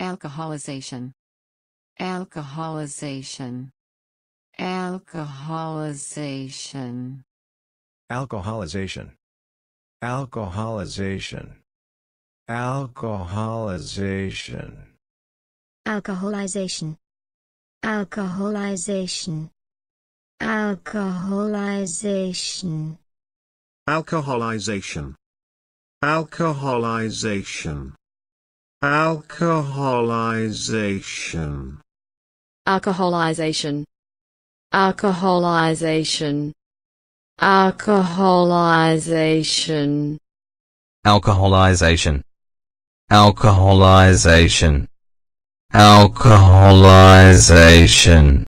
alcoholization alcoholization alcoholization alcoholization alcoholization alcoholization alcoholization alcoholization alcoholization alcoholization alcoholization Alcoholization. Alcoholization. Alcoholization. Alcoholization. Alcoholization. Alcoholization. Alcoholization.